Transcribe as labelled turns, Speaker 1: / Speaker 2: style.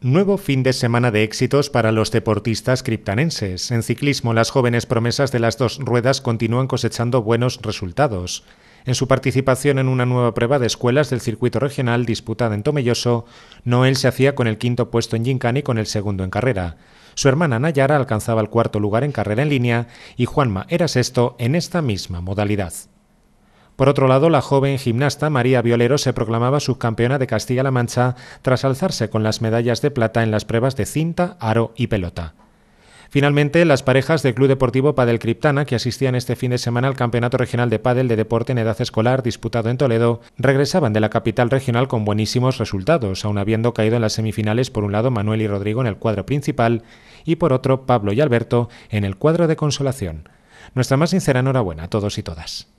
Speaker 1: Nuevo fin de semana de éxitos para los deportistas criptanenses. En ciclismo, las jóvenes promesas de las dos ruedas continúan cosechando buenos resultados. En su participación en una nueva prueba de escuelas del circuito regional disputada en Tomelloso, Noel se hacía con el quinto puesto en Gincana y con el segundo en carrera. Su hermana Nayara alcanzaba el cuarto lugar en carrera en línea y Juanma era sexto en esta misma modalidad. Por otro lado, la joven gimnasta María Violero se proclamaba subcampeona de Castilla-La Mancha tras alzarse con las medallas de plata en las pruebas de cinta, aro y pelota. Finalmente, las parejas del Club Deportivo Padel Criptana, que asistían este fin de semana al Campeonato Regional de Padel de Deporte en Edad Escolar disputado en Toledo, regresaban de la capital regional con buenísimos resultados, aun habiendo caído en las semifinales por un lado Manuel y Rodrigo en el cuadro principal y por otro Pablo y Alberto en el cuadro de consolación. Nuestra más sincera enhorabuena a todos y todas.